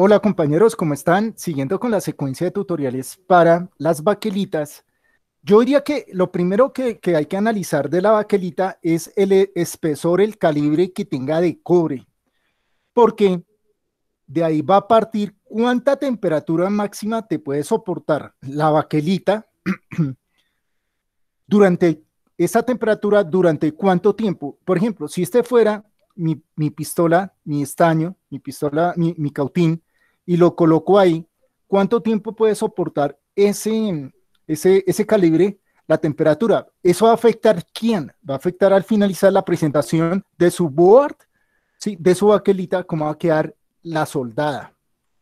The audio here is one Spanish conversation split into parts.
Hola compañeros, ¿cómo están? Siguiendo con la secuencia de tutoriales para las baquelitas, yo diría que lo primero que, hay que analizar de la baquelita es el e, espesor, el calibre que tenga de cobre, porque de ahí va a partir cuánta temperatura máxima te puede soportar la baquelita durante esa temperatura, durante cuánto tiempo. Por ejemplo, si este fuera mi, pistola, mi estaño, mi pistola, mi, mi cautín, y lo colocó ahí, ¿cuánto tiempo puede soportar ese, ese, calibre? la temperatura. ¿Eso va a afectar quién? Va a afectar al finalizar la presentación de su board, ¿sí? de su baquelita, cómo va a quedar la soldada,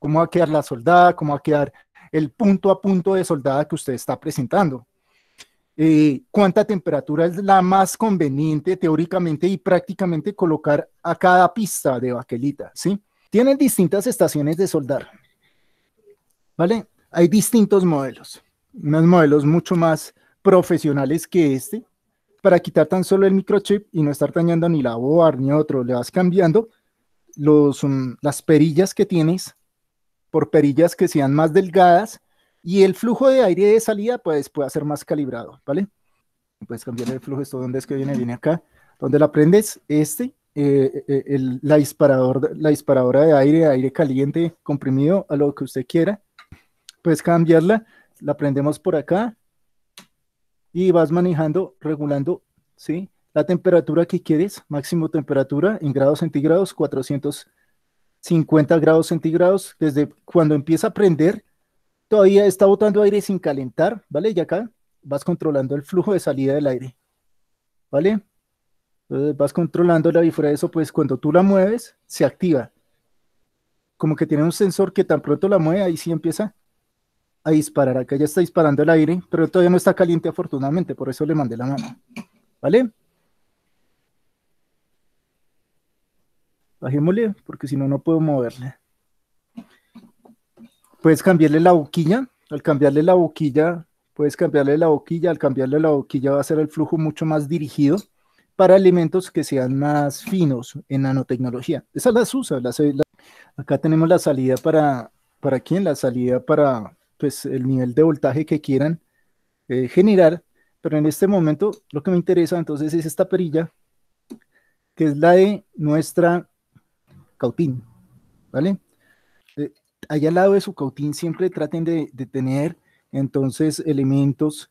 cómo va a quedar la soldada, cómo va a quedar el punto a punto de soldada que usted está presentando. Eh, ¿Cuánta temperatura es la más conveniente teóricamente y prácticamente colocar a cada pista de baquelita? ¿sí? Tienen distintas estaciones de soldar. ¿Vale? Hay distintos modelos. Unos modelos mucho más profesionales que este, para quitar tan solo el microchip y no estar dañando ni la board ni otro. Le vas cambiando los, mm, las perillas que tienes por perillas que sean más delgadas y el flujo de aire de salida pues puede ser más calibrado, ¿vale? Puedes cambiar el flujo, esto dónde es que viene, viene acá, ¿dónde la prendes, este, eh, eh, la, disparadora de aire, aire caliente, comprimido, a lo que usted quiera. Pues cambiarla, la prendemos por acá y vas manejando, regulando, ¿sí? La temperatura que quieres, máximo temperatura en grados centígrados, 450 grados centígrados, desde cuando empieza a prender, todavía está botando aire sin calentar, ¿vale? Y acá vas controlando el flujo de salida del aire, ¿vale? Entonces vas controlando la fuera de eso, pues cuando tú la mueves, se activa. Como que tiene un sensor que tan pronto la mueve, ahí sí empieza a disparar. Acá ya está disparando el aire, pero todavía no está caliente afortunadamente, por eso le mandé la mano. ¿Vale? Bajémosle, porque si no, no puedo moverle. Puedes cambiarle la boquilla. Al cambiarle la boquilla, puedes cambiarle la boquilla. Al cambiarle la boquilla va a ser el flujo mucho más dirigido para elementos que sean más finos en nanotecnología. Esas las usa. Eh, acá tenemos la salida para, ¿para quién? La salida para pues, el nivel de voltaje que quieran eh, generar. Pero en este momento lo que me interesa entonces es esta perilla, que es la de nuestra cautín. ¿Vale? Eh, allá al lado de su cautín siempre traten de, de tener entonces elementos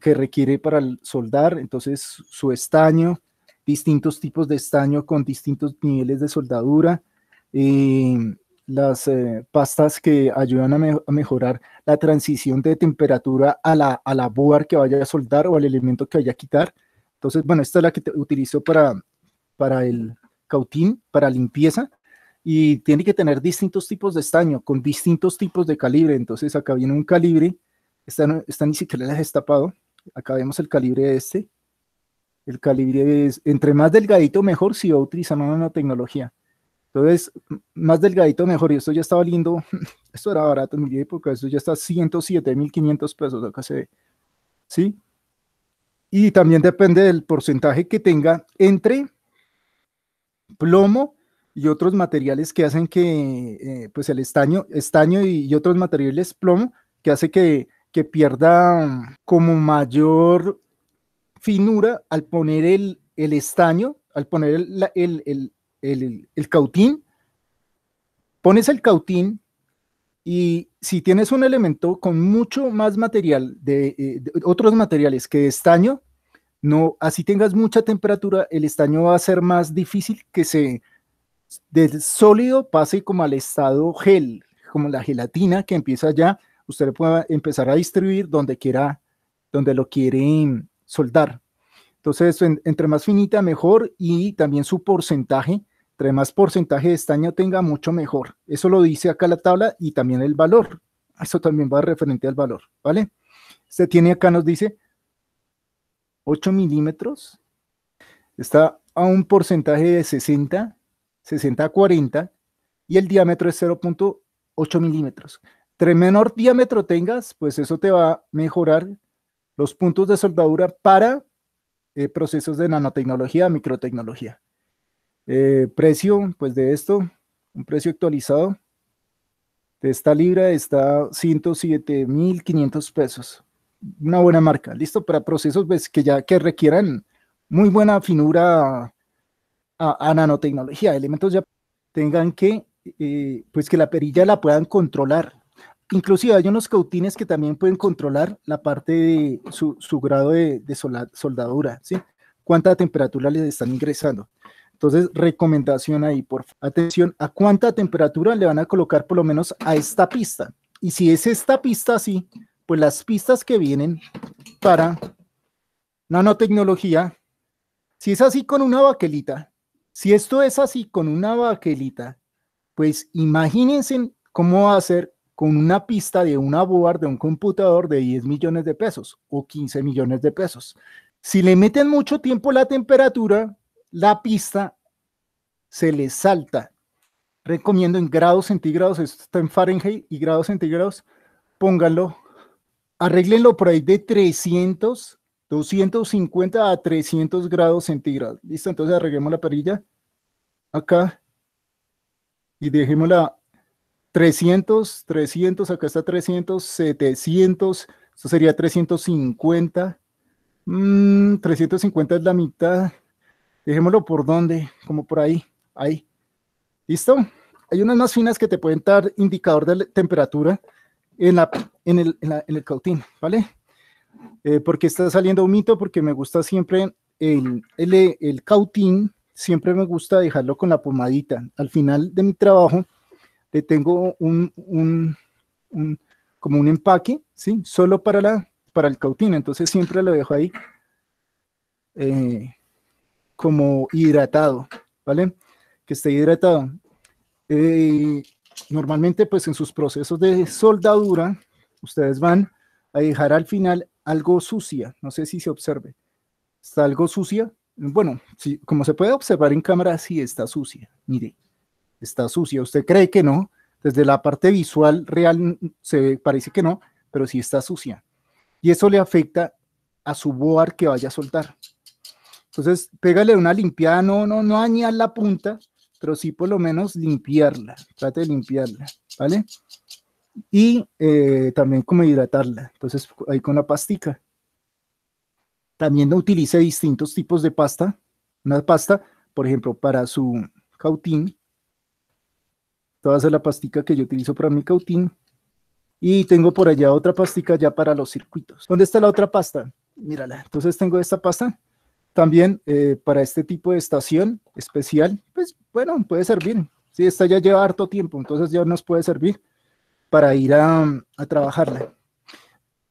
que, requiere para soldar, entonces su estaño, distintos tipos de estaño con distintos niveles de soldadura, y eh, las eh, pastas que ayudan a, mejorar la transición de temperatura a la, a que vaya a soldar o al elemento que vaya a quitar. Entonces, bueno, esta es la que utilizo para, para el cautín, para limpieza, y tiene que tener distintos tipos de estaño con distintos tipos de calibre. Entonces, acá viene un calibre esta, ni siquiera la he destapado. Acá vemos el calibre de este. El calibre es, entre más delgadito mejor si va utilizando tecnología, Entonces, más delgadito mejor. Y esto ya estaba lindo, esto era barato en mi época, esto ya está 107.500 pesos, acá se ve. ¿Sí? Y también depende del porcentaje que tenga entre plomo y otros materiales que hacen que, eh, pues el estaño, estaño y, y, otros materiales plomo, que hace que que pierda como mayor finura al poner el, estaño, al poner el, cautín. Pones el cautín y si tienes un elemento con mucho más material, de, eh, otros materiales que estaño, no, así tengas mucha temperatura, el estaño va a ser más difícil que se del sólido pase como al estado gel, como la gelatina que empieza ya usted le pueda empezar a distribuir donde quiera, donde lo quieren soldar. Entonces, entre más finita, mejor y también su porcentaje, entre más porcentaje de estaño tenga, mucho mejor. Eso lo dice acá la tabla y también el valor. Eso también va referente al valor, ¿vale? se este tiene acá, nos dice 8 milímetros. Está a un porcentaje de 60, 60 a 40 y el diámetro es 0.8 milímetros. Entre menor diámetro tengas, pues eso te va a mejorar los puntos de soldadura para eh, procesos de nanotecnología, microtecnología. Eh, precio, pues de esto, un precio actualizado de esta libra está 107.500 pesos. Una buena marca, listo, para procesos pues, que ya que requieran muy buena finura a, nanotecnología, elementos ya tengan que, eh, pues que la perilla la puedan controlar, inclusive hay unos cautines que también pueden controlar la parte de su, grado de, soldadura, ¿sí? Cuánta temperatura les están ingresando. Entonces, recomendación ahí, por atención, a cuánta temperatura le van a colocar por lo menos a esta pista. Y si es esta pista así, pues las pistas que vienen para nanotecnología, si es así con una baquelita, si esto es así con una baquelita, pues imagínense cómo va a ser con una pista de una board de un computador de 10 millones de pesos o 15 millones de pesos. Si le meten mucho tiempo la temperatura, la pista se le salta. Recomiendo en grados centígrados, esto está en Fahrenheit y grados centígrados, pónganlo, arréglenlo por ahí de 300, 250 a 300 grados centígrados. Listo, entonces arreglemos la perilla acá y dejémosla 300, 300, acá está 300, 700, eso sería 350. 350 mm, es la mitad. Dejémoslo por donde, como por ahí, ahí. ¿Listo? Hay unas más finas que te pueden dar indicador de temperatura en, la, en, el, en, el cautín, ¿vale? Eh, porque está saliendo humito, porque me gusta siempre el, el cautín, siempre me gusta dejarlo con la pomadita. Al final de mi trabajo, le tengo un, como un empaque, ¿sí? Solo para, la, para el cautín, entonces siempre lo dejo ahí eh, como hidratado, ¿vale? Que esté hidratado. Eh, normalmente, pues en sus procesos de soldadura, ustedes van a dejar al final algo sucia, no sé si se observe. ¿Está algo sucia? Bueno, sí, como se puede observar en cámara, sí está sucia, mire está sucia. Usted cree que no, desde la parte visual real mm, mm, se parece que no, pero sí está sucia. Y eso le afecta a su boar que vaya a soltar. Entonces, pégale una limpiada, no, no, no dañar la punta, pero sí por lo menos limpiarla, trate de limpiarla, ¿vale? Y eh, también como hidratarla, entonces ahí con la pastica. También no utilice distintos tipos de pasta, una pasta, por ejemplo, para su cautín, Toda esa es la pastica que yo utilizo para mi cautín. Y tengo por allá otra pastica ya para los circuitos. ¿Dónde está la otra pasta? Mírala. Entonces tengo esta pasta también eh, para este tipo de estación especial. Pues bueno, puede servir. Si esta ya lleva harto tiempo, entonces ya nos puede servir para ir a, a trabajarla.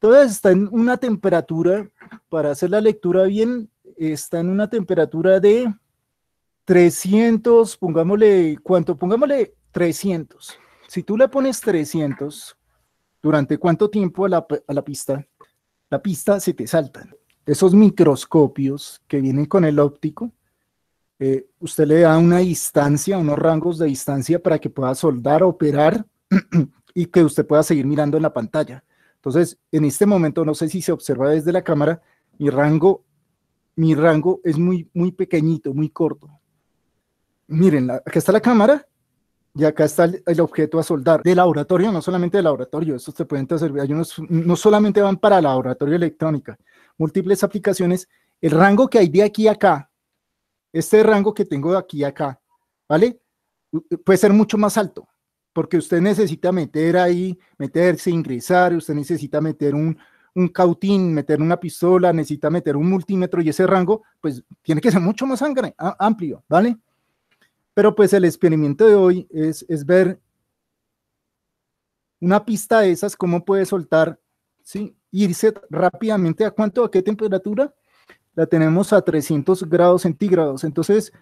Entonces está en una temperatura, para hacer la lectura bien, está en una temperatura de 300, pongámosle, ¿cuánto? Pongámosle 300. Si tú le pones 300, ¿durante cuánto tiempo a la, pista? La pista se te salta. Esos microscopios que vienen con el óptico, eh, usted le da una distancia, unos rangos de distancia para que pueda soldar, operar y que usted pueda seguir mirando en la pantalla. Entonces, en este momento, no sé si se observa desde la cámara, mi rango, mi rango es muy, muy pequeñito, muy corto. Miren, la, está la cámara y acá está el, objeto a soldar de laboratorio, no solamente de laboratorio, estos te pueden servir, unos, no solamente van para laboratorio electrónica, múltiples aplicaciones. El rango que hay de aquí a acá, este rango que tengo de aquí a acá, ¿vale? Eh, puede ser mucho más alto, porque usted necesita meter ahí, meterse, ingresar, usted necesita meter un, un cautín, meter una pistola, necesita meter un multímetro y ese rango, pues tiene que ser mucho más amplio, ¿vale? Pero pues el experimento de hoy es, ver una pista de esas, cómo puede soltar, ¿sí? irse rápidamente a cuánto, a qué temperatura. La tenemos a 300 grados centígrados. Entonces,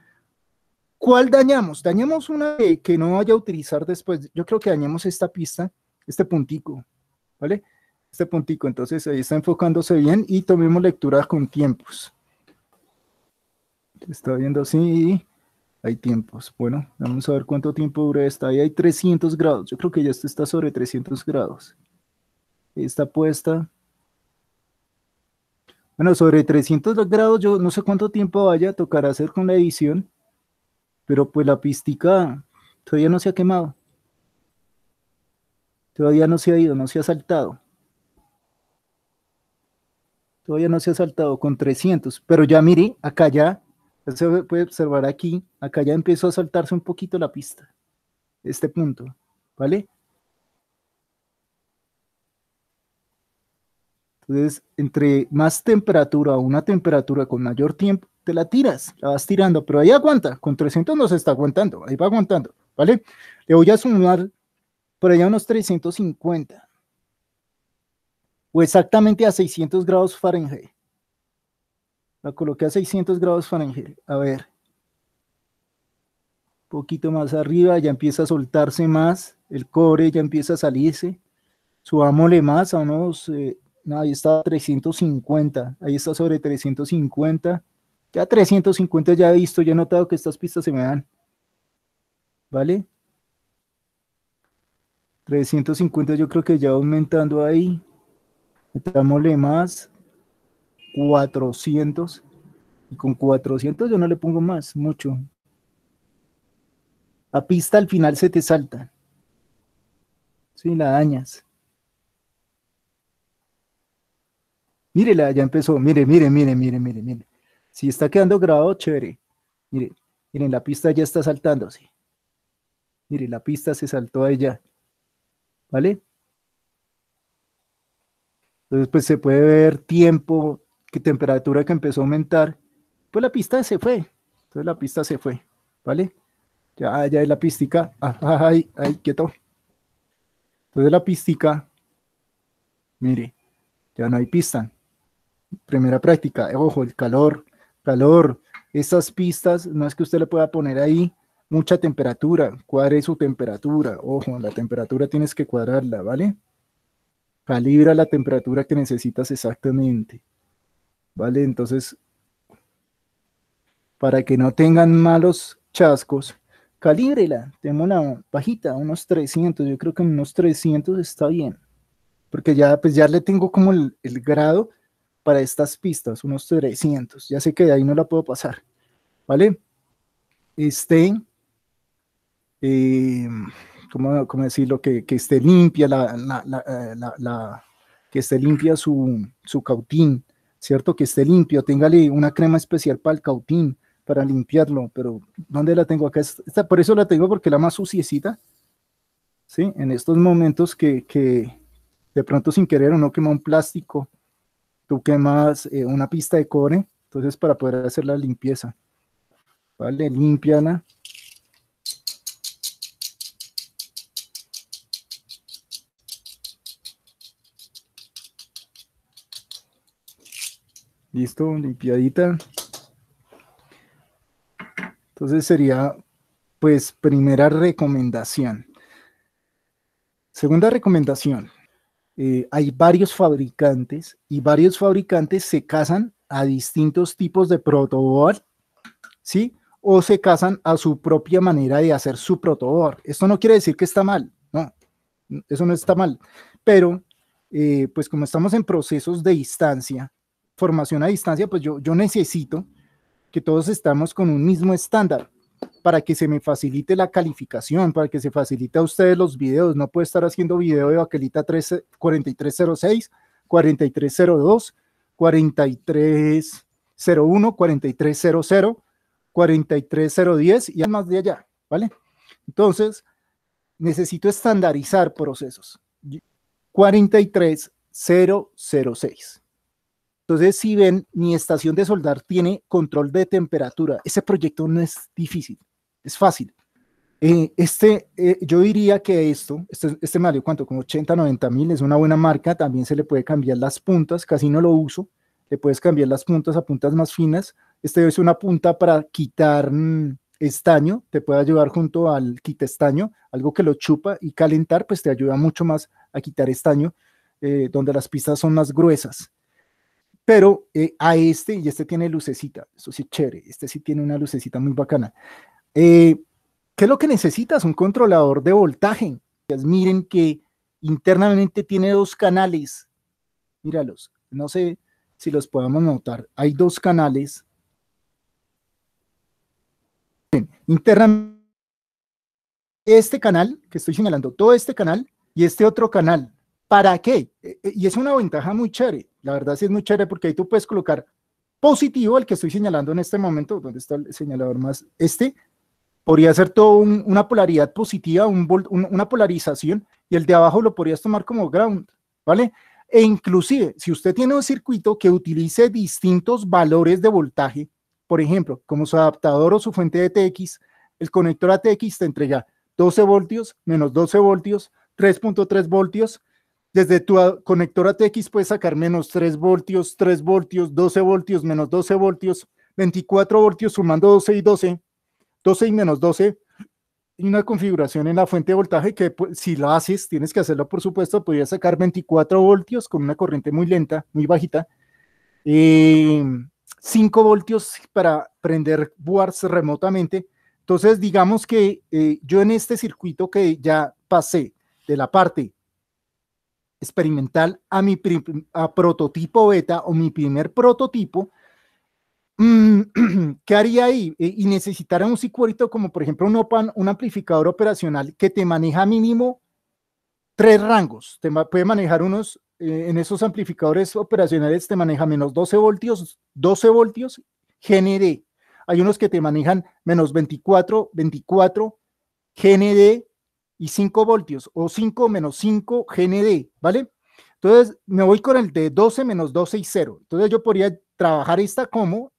¿cuál dañamos? Dañamos una que, no vaya a utilizar después. Yo creo que dañamos esta pista, este puntico, ¿vale? Este puntico, entonces ahí está enfocándose bien y tomemos lectura con tiempos. Está viendo así. Hay tiempos. Bueno, vamos a ver cuánto tiempo dura esta. Ahí hay 300 grados. Yo creo que ya esto está sobre 300 grados. está puesta. Bueno, sobre 300 grados, yo no sé cuánto tiempo vaya, a tocar hacer con la edición. Pero pues la pistica todavía no se ha quemado. Todavía no se ha ido, no se ha saltado. Todavía no se ha saltado con 300. Pero ya mire, acá ya se puede observar aquí, acá ya empezó a saltarse un poquito la pista, este punto, ¿vale? Entonces, entre más temperatura, una temperatura con mayor tiempo, te la tiras, la vas tirando, pero ahí aguanta, con 300 no se está aguantando, ahí va aguantando, ¿vale? Le voy a sumar por allá unos 350, o exactamente a 600 grados Fahrenheit. La coloqué a 600 grados Fahrenheit. A ver. Un poquito más arriba, ya empieza a soltarse más. El cobre ya empieza a salirse. Subámosle más a unos... Eh, ahí está 350. Ahí está sobre 350. Ya 350 ya he visto, ya he notado que estas pistas se me dan. ¿Vale? 350 yo creo que ya aumentando ahí. Metámosle más. 400 y con 400 yo no le pongo más, mucho. La pista al final se te salta. Sí, la dañas. Mírela, ya empezó. Mire, mire, mire, mire, mire, mire. Si está quedando grabado, chévere. Mire, miren, la pista ya está saltándose. Mire, la pista se saltó ahí ya. ¿Vale? Entonces, pues se puede ver tiempo, temperatura que empezó a aumentar, pues la pista se fue. Entonces la pista se fue, ¿vale? Ya, ya es la pística. Ah, ah, ay, ay, quieto. Entonces la pística. mire, ya no hay pista. Primera práctica, eh, ojo, el calor, calor. esas pistas no es que usted le pueda poner ahí mucha temperatura, cuadre su temperatura, ojo, la temperatura tienes que cuadrarla, ¿vale? Calibra la temperatura que necesitas exactamente. ¿vale? Entonces, para que no tengan malos chascos, calíbrela, tenemos una bajita, unos 300, yo creo que unos 300 está bien, porque ya, pues ya le tengo como el, grado para estas pistas, unos 300, ya sé que de ahí no la puedo pasar, ¿vale? Este, eh, ¿cómo, decirlo? Que, esté limpia eh, la, que esté limpia su, su cautín, ¿cierto? Que esté limpio, téngale una crema especial para el cautín, para limpiarlo, pero ¿dónde la tengo acá? por eso la tengo porque la más suciecita, ¿sí? En estos momentos que, de pronto sin querer uno quema un plástico, tú quemas eh, una pista de cobre, entonces para poder hacer la limpieza, ¿vale? Límpiala, Listo, limpiadita. Entonces sería, pues, primera recomendación. Segunda recomendación. Eh, hay varios fabricantes y varios fabricantes se casan a distintos tipos de protoboard, ¿sí? O se casan a su propia manera de hacer su protoboard. Esto no quiere decir que está mal, no, eso no está mal. Pero, eh, pues como estamos en procesos de instancia, formación a distancia, pues yo, yo necesito que todos estamos con un mismo estándar para que se me facilite la calificación, para que se facilite a ustedes los videos. No puedo estar haciendo video de Baquelita 3, 4306, 4302, 4301, 4300, 43010 y además de allá, ¿vale? Entonces, necesito estandarizar procesos. 43006. Entonces, si ven, mi estación de soldar tiene control de temperatura. Ese proyecto no es difícil, es fácil. Eh, este, eh, yo diría que esto, este, este cuánto, como 80, 90 mil, es una buena marca, también se le puede cambiar las puntas, casi no lo uso, le puedes cambiar las puntas a puntas más finas. Este es una punta para quitar mm, estaño, te puede ayudar junto al quita estaño, algo que lo chupa y calentar, pues te ayuda mucho más a quitar estaño, eh, donde las pistas son más gruesas. Pero eh, a este, y este tiene lucecita, eso sí, chévere, este sí tiene una lucecita muy bacana. Eh, ¿Qué es lo que necesitas? Un controlador de voltaje. Miren que internamente tiene dos canales. Míralos, no sé si los podemos notar. Hay dos canales. internamente, este canal que estoy señalando, todo este canal y este otro canal. ¿Para qué? E, e, y es una ventaja muy chévere, la verdad sí es muy chévere porque ahí tú puedes colocar positivo, el que estoy señalando en este momento, donde está el señalador más este, podría ser todo una polaridad positiva, un una polarización, y el de abajo lo podrías tomar como ground, ¿vale? E inclusive, si usted tiene un circuito que utilice distintos valores de voltaje, por ejemplo, como su adaptador o su fuente de TX, el conector ATX te entrega 12 voltios, menos 12 voltios, 3.3 voltios, desde tu ah, conector ATX puedes sacar menos 3 voltios, 3 voltios, 12 voltios, menos 12 voltios, 24 voltios sumando 12 y 12, 12 y menos 12. Y una configuración en la fuente de voltaje que pues, si lo haces, tienes que hacerlo por supuesto, podría sacar 24 voltios con una corriente muy lenta, muy bajita. 5 em, voltios para prender boards remotamente. Entonces, digamos que eh, yo en este circuito que ya pasé de la parte experimental a mi prototipo beta o mi primer prototipo, mm, ¿qué haría ahí? Eh, y necesitaría un circuito como por ejemplo un un amplificador operacional que te maneja mínimo tres rangos. Te puede manejar unos, eh, en esos amplificadores operacionales te maneja menos 12 voltios, 12 voltios, GND. Hay unos que te manejan menos 24, 24, GND, y 5 voltios o 5 menos 5 GND, ¿vale? Entonces me voy con el de 12 menos 12 y 0. Entonces yo podría trabajar esta como,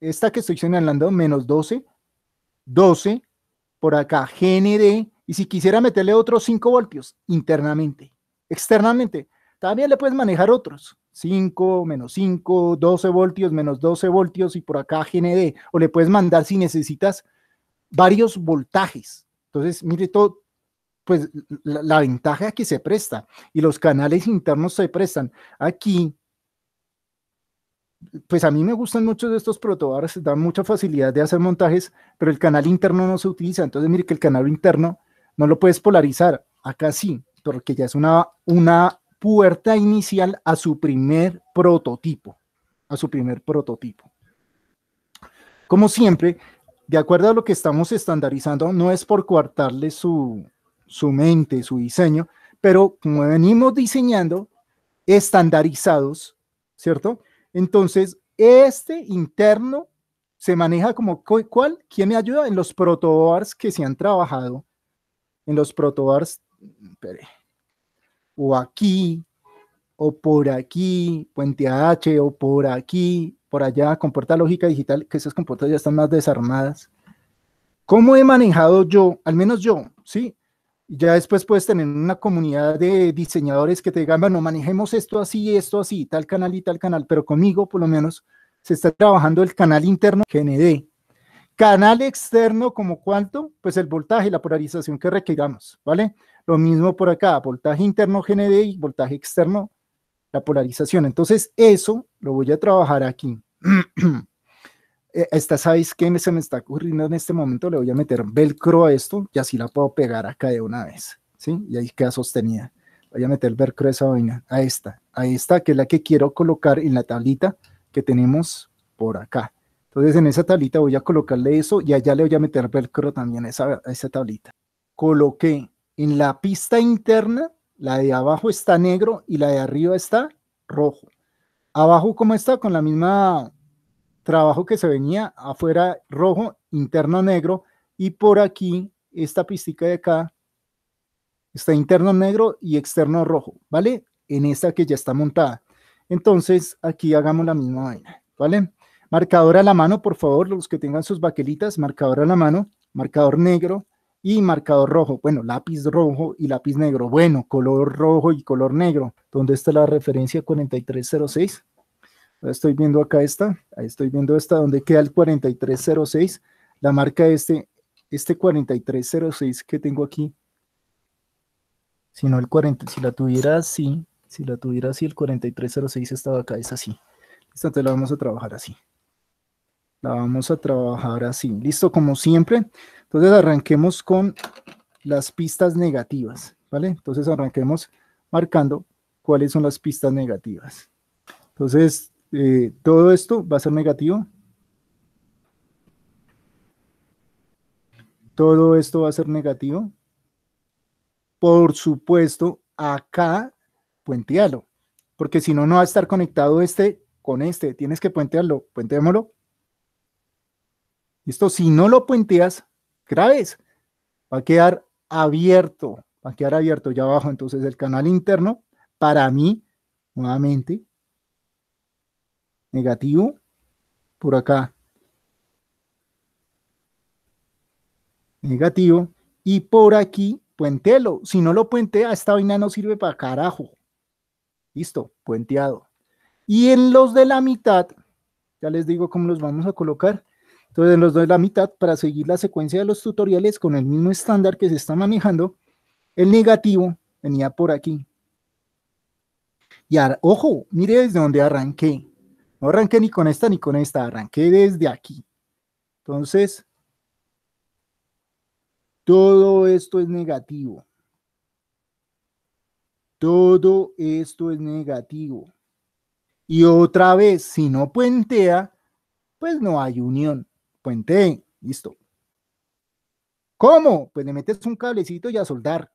esta que estoy señalando, menos 12, 12, por acá GND, y si quisiera meterle otros 5 voltios internamente, externamente, también le puedes manejar otros. 5, menos 5, 12 voltios, menos 12 voltios y por acá GND. O le puedes mandar si necesitas varios voltajes, entonces, mire todo, pues la, ventaja que se presta y los canales internos se prestan. Aquí pues a mí me gustan mucho de estos protobares dan mucha facilidad de hacer montajes, pero el canal interno no se utiliza. Entonces, mire que el canal interno no lo puedes polarizar. Acá sí, porque ya es una, una puerta inicial a su primer prototipo, a su primer prototipo. Como siempre, de acuerdo a lo que estamos estandarizando, no es por coartarle su, mente, su diseño, pero como venimos diseñando estandarizados, ¿cierto? Entonces, este interno se maneja como cuál, ¿quién me ayuda? En los protobars que se han trabajado, en los protobars, o aquí, o por aquí, puente H, o por aquí, por allá comporta lógica digital, que esas comportas ya están más desarmadas. ¿Cómo he manejado yo, al menos yo, sí? Ya después puedes tener una comunidad de diseñadores que te digan, bueno, manejemos esto así, esto así, tal canal y tal canal, pero conmigo por lo menos se está trabajando el canal interno GND. Canal externo, ¿como cuánto? Pues el voltaje, la polarización que requeramos, ¿vale? Lo mismo por acá, voltaje interno GND y voltaje externo polarización. Entonces, eso lo voy a trabajar aquí. Eh, esta, ¿sabéis qué se me está ocurriendo en este momento? Le voy a meter velcro a esto y así la puedo pegar acá de una vez, ¿sí? Y ahí queda sostenida. Voy a meter velcro a esa vaina, a esta, a esta, que es la que quiero colocar en la tablita que tenemos por acá. Entonces, en esa tablita voy a colocarle eso y allá le voy a meter velcro también a esa, a esa tablita. Coloqué en la pista interna la de abajo está negro y la de arriba está rojo. Abajo, como está? Con la misma trabajo que se venía, afuera rojo, interno negro, y por aquí, esta pista de acá, está interno negro y externo rojo, ¿vale? En esta que ya está montada. Entonces, aquí hagamos la misma vaina, ¿vale? Marcador a la mano, por favor, los que tengan sus baquelitas, marcador a la mano, marcador negro, y marcador rojo, bueno, lápiz rojo y lápiz negro, bueno, color rojo y color negro. ¿Dónde está la referencia 4306? Estoy viendo acá esta, ahí estoy viendo esta, donde queda el 4306, la marca este, este 4306 que tengo aquí, si no el 40, si la tuviera así, si la tuviera así, el 4306 estaba acá, es así. Entonces la vamos a trabajar así. La vamos a trabajar así. Listo, como siempre. Entonces arranquemos con las pistas negativas, ¿vale? Entonces arranquemos marcando cuáles son las pistas negativas. Entonces, eh, todo esto va a ser negativo. Todo esto va a ser negativo. Por supuesto, acá puentealo, porque si no, no va a estar conectado este con este. Tienes que puentearlo, puentémoslo ¿Listo? si no lo puenteas, graves, va a quedar abierto, va a quedar abierto ya abajo. Entonces el canal interno, para mí, nuevamente, negativo, por acá, negativo, y por aquí, puentelo. Si no lo puentea, esta vaina no sirve para carajo. Listo, puenteado. Y en los de la mitad, ya les digo cómo los vamos a colocar. Entonces los de la mitad para seguir la secuencia de los tutoriales con el mismo estándar que se está manejando. El negativo venía por aquí. Y ahora, ojo, mire desde donde arranqué. No arranqué ni con esta ni con esta, arranqué desde aquí. Entonces, todo esto es negativo. Todo esto es negativo. Y otra vez, si no puentea, pues no hay unión puente, listo. ¿Cómo? Pues le metes un cablecito y a soldar,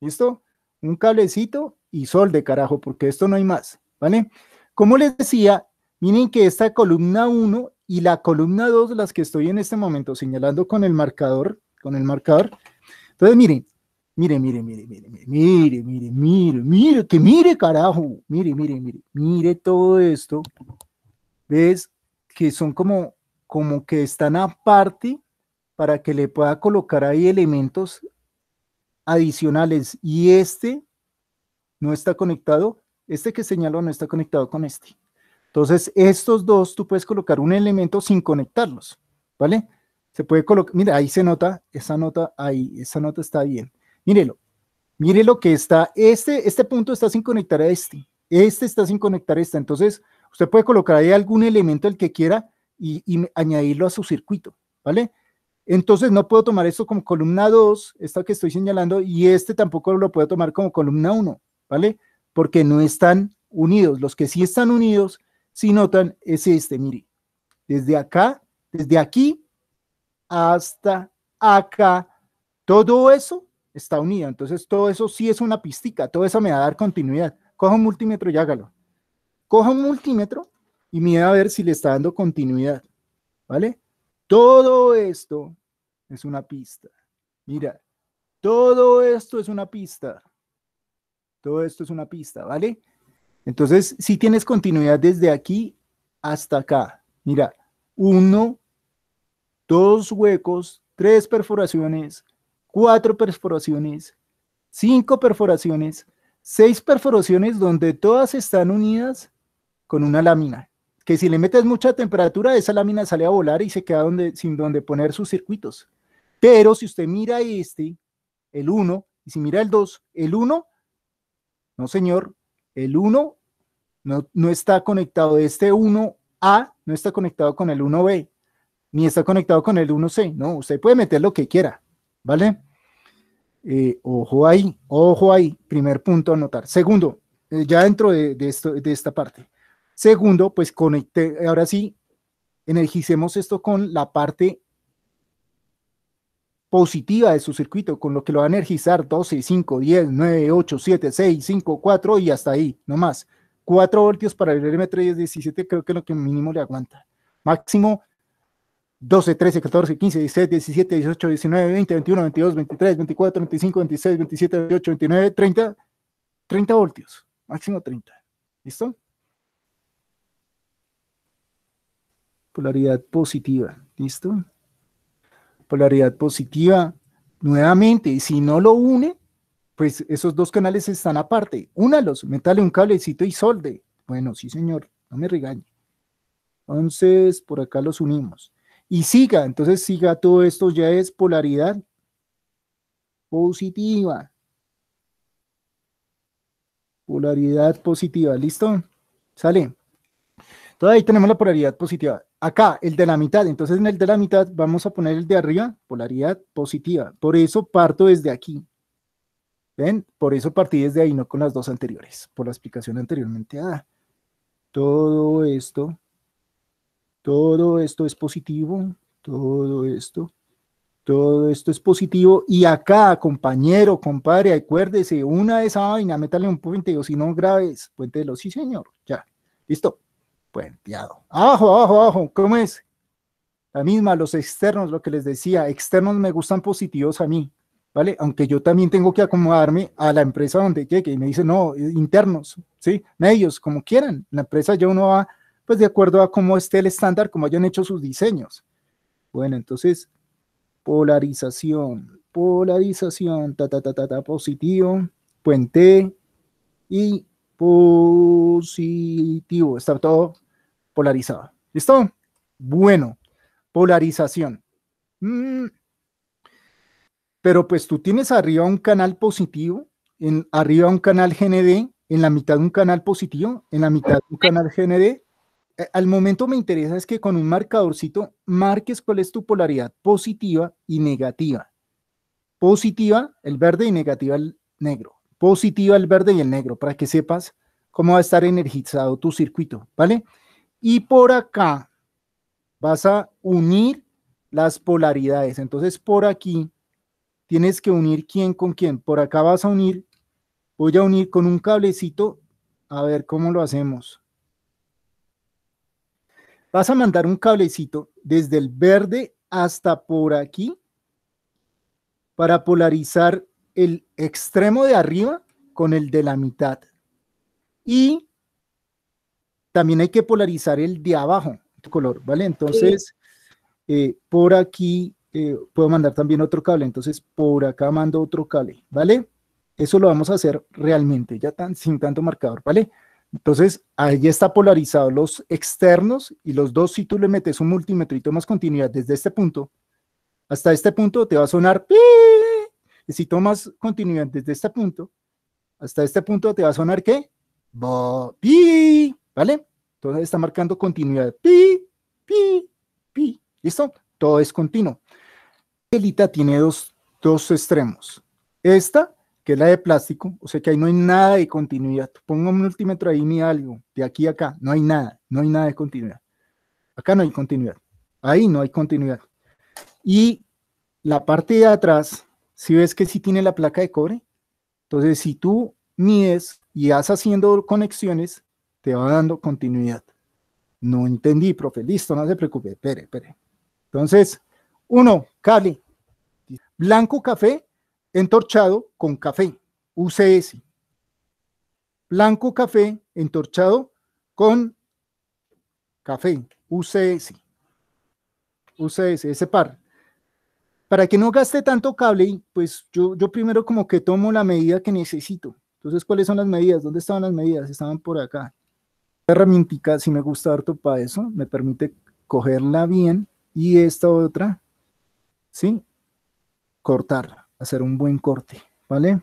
listo. Un cablecito y solde, carajo, porque esto no hay más, ¿vale? Como les decía, miren que esta columna 1 y la columna 2, las que estoy en este momento señalando con el marcador, con el marcador. Entonces, miren, mire, mire, mire, miren, mire, mire, mire, mire, que mire, carajo, mire, mire, mire, mire todo esto. ¿Ves? Que son como como que están aparte para que le pueda colocar ahí elementos adicionales y este no está conectado, este que señalo no está conectado con este. Entonces, estos dos tú puedes colocar un elemento sin conectarlos, ¿vale? Se puede colocar, mira, ahí se nota, esa nota ahí, esa nota está bien. Mírelo, mire lo que está, este, este punto está sin conectar a este, este está sin conectar a este. Entonces, usted puede colocar ahí algún elemento el que quiera y, añadirlo a su circuito, ¿vale? Entonces no puedo tomar esto como columna 2, esta que estoy señalando, y este tampoco lo puedo tomar como columna 1, ¿vale? Porque no están unidos. Los que sí están unidos, si notan, es este, mire. Desde acá, desde aquí hasta acá, todo eso está unido. Entonces todo eso sí es una pistica, todo eso me va a dar continuidad. Cojo un multímetro y hágalo. Cojo un multímetro y mira a ver si le está dando continuidad, ¿vale? Todo esto es una pista. Mira, todo esto es una pista. Todo esto es una pista, ¿vale? Entonces, si tienes continuidad desde aquí hasta acá. Mira, uno, dos huecos, tres perforaciones, cuatro perforaciones, cinco perforaciones, seis perforaciones donde todas están unidas con una lámina que si le metes mucha temperatura, esa lámina sale a volar y se queda donde, sin donde poner sus circuitos. Pero si usted mira este, el 1, y si mira el 2, el 1, no señor, el 1 no, no está conectado, este 1A no está conectado con el 1B, ni está conectado con el 1C, no, usted puede meter lo que quiera, ¿vale? Eh, ojo ahí, ojo ahí, primer punto a anotar. Segundo, eh, ya dentro de, esto, de esta parte. Segundo, pues conecte, ahora sí, energicemos esto con la parte positiva de su circuito, con lo que lo va a energizar 12, 5, 10, 9, 8, 7, 6, 5, 4 y hasta ahí, no más. 4 voltios para el m 17, creo que es lo que mínimo le aguanta. Máximo 12, 13, 14, 15, 16, 17, 18, 19, 20, 21, 22, 23, 24, 25, 26, 27, 28, 29, 30, 30 voltios, máximo 30. ¿Listo? polaridad positiva, ¿listo? Polaridad positiva, nuevamente, si no lo une, pues esos dos canales están aparte, únalos, métale un cablecito y solde. Bueno, sí señor, no me regañe. Entonces, por acá los unimos. Y siga, entonces siga todo esto, ya es polaridad positiva. Polaridad positiva, ¿listo? Sale. Entonces ahí tenemos la polaridad positiva acá el de la mitad, entonces en el de la mitad vamos a poner el de arriba, polaridad positiva, por eso parto desde aquí. ¿Ven? Por eso partí desde ahí, no con las dos anteriores, por la explicación anteriormente dada. todo esto, todo esto es positivo, todo esto, todo esto es positivo. Y acá, compañero, compadre, acuérdese, una de esa vaina, métale un puente, o si no, graves, puente de los, sí señor, ya, listo puenteado Abajo, abajo, abajo. ¿Cómo es? La misma, los externos, lo que les decía, externos me gustan positivos a mí, ¿vale? Aunque yo también tengo que acomodarme a la empresa donde llegue y me dice, no, eh, internos, ¿sí? Medios, como quieran. La empresa ya uno va, pues de acuerdo a cómo esté el estándar, como hayan hecho sus diseños. Bueno, entonces, polarización, polarización, ta, ta, ta, ta, ta positivo, puente y positivo. Está todo polarizado. ¿Listo? Bueno, polarización. Mm. Pero pues tú tienes arriba un canal positivo, en, arriba un canal GND, en la mitad un canal positivo, en la mitad un canal GND. Eh, al momento me interesa es que con un marcadorcito marques cuál es tu polaridad positiva y negativa. Positiva, el verde, y negativa, el negro positiva, el verde y el negro, para que sepas cómo va a estar energizado tu circuito, ¿vale? Y por acá vas a unir las polaridades. Entonces, por aquí tienes que unir quién con quién. Por acá vas a unir, voy a unir con un cablecito, a ver cómo lo hacemos. Vas a mandar un cablecito desde el verde hasta por aquí para polarizar el extremo de arriba con el de la mitad. Y también hay que polarizar el de abajo, tu color, ¿vale? Entonces, eh, por aquí eh, puedo mandar también otro cable, entonces por acá mando otro cable, ¿vale? Eso lo vamos a hacer realmente, ya tan, sin tanto marcador, ¿vale? Entonces, ahí está polarizado los externos y los dos, si tú le metes un y tomas continuidad desde este punto hasta este punto, te va a sonar ¡Pi! si tomas continuidad desde este punto hasta este punto, te va a sonar que ¡Va! pi, ¿vale? Entonces está marcando continuidad. Pi, pi, pi. ¿Listo? Todo es continuo. elita tiene dos, dos extremos. Esta, que es la de plástico, o sea que ahí no hay nada de continuidad. Pongo un multímetro ahí ni algo, de aquí a acá, no hay nada, no hay nada de continuidad. Acá no hay continuidad, ahí no hay continuidad. Y la parte de atrás, si ves que sí tiene la placa de cobre, entonces si tú mides y vas haciendo conexiones, te va dando continuidad. No entendí, profe. Listo, no se preocupe. Espere, espere. Entonces, uno, Cali. Blanco café entorchado con café. UCS. Blanco café entorchado con café. UCS. UCS, ese par para que no gaste tanto cable, pues yo, yo primero como que tomo la medida que necesito. Entonces, ¿cuáles son las medidas? ¿Dónde estaban las medidas? Estaban por acá. La herramienta, si me gusta harto para eso, me permite cogerla bien y esta otra, ¿sí? Cortarla, hacer un buen corte, ¿vale?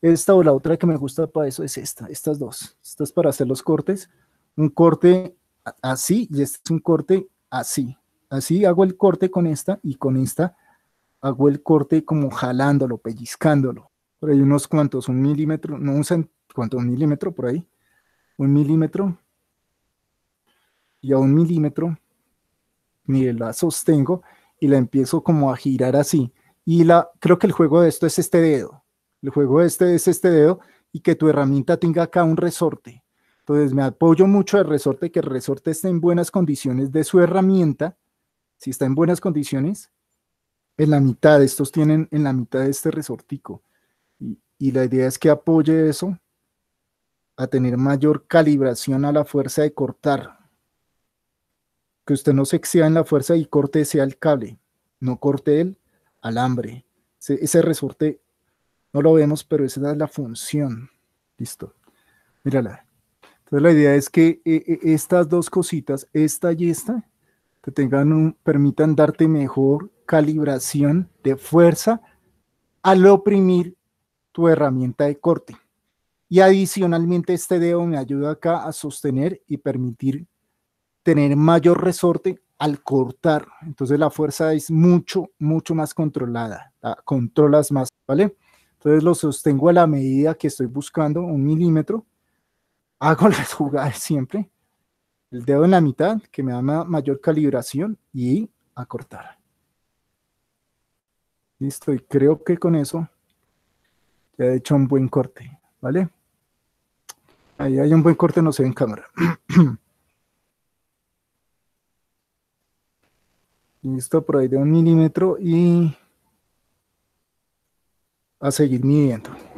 Esta o la otra que me gusta para eso es esta, estas dos. Estas para hacer los cortes. Un corte así y este es un corte así. Así hago el corte con esta y con esta hago el corte como jalándolo, pellizcándolo. Por ahí unos cuantos, un milímetro, no un cuánto, un milímetro por ahí. Un milímetro. Y a un milímetro, mire, la sostengo y la empiezo como a girar así. Y la, creo que el juego de esto es este dedo. El juego de este es este dedo y que tu herramienta tenga acá un resorte. Entonces me apoyo mucho al resorte, que el resorte esté en buenas condiciones de su herramienta, si está en buenas condiciones, en la mitad, estos tienen en la mitad de este resortico. Y, la idea es que apoye eso a tener mayor calibración a la fuerza de cortar. Que usted no se exceda en la fuerza y corte sea el cable, no corte el alambre. Ese, resorte no lo vemos, pero esa es la función. Listo. Mírala. Entonces la idea es que eh, eh, estas dos cositas, esta y esta, te tengan un, permitan darte mejor calibración de fuerza al oprimir tu herramienta de corte. Y adicionalmente este dedo me ayuda acá a sostener y permitir tener mayor resorte al cortar. Entonces la fuerza es mucho, mucho más controlada. La controlas más, ¿vale? Entonces lo sostengo a la medida que estoy buscando, un milímetro. Hago las jugadas siempre. El dedo en la mitad, que me da mayor calibración y a cortar. Listo, y creo que con eso ya he hecho un buen corte, ¿vale? Ahí hay un buen corte, no se en cámara. Listo, por ahí de un milímetro y a seguir midiendo.